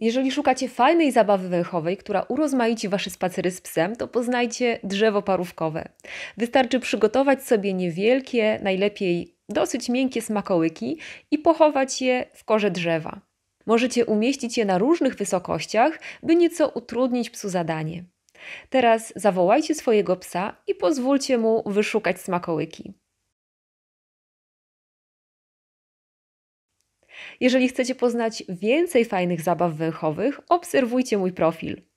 Jeżeli szukacie fajnej zabawy węchowej, która urozmaici Wasze spacery z psem, to poznajcie drzewo parówkowe. Wystarczy przygotować sobie niewielkie, najlepiej dosyć miękkie smakołyki i pochować je w korze drzewa. Możecie umieścić je na różnych wysokościach, by nieco utrudnić psu zadanie. Teraz zawołajcie swojego psa i pozwólcie mu wyszukać smakołyki. Jeżeli chcecie poznać więcej fajnych zabaw węchowych, obserwujcie mój profil.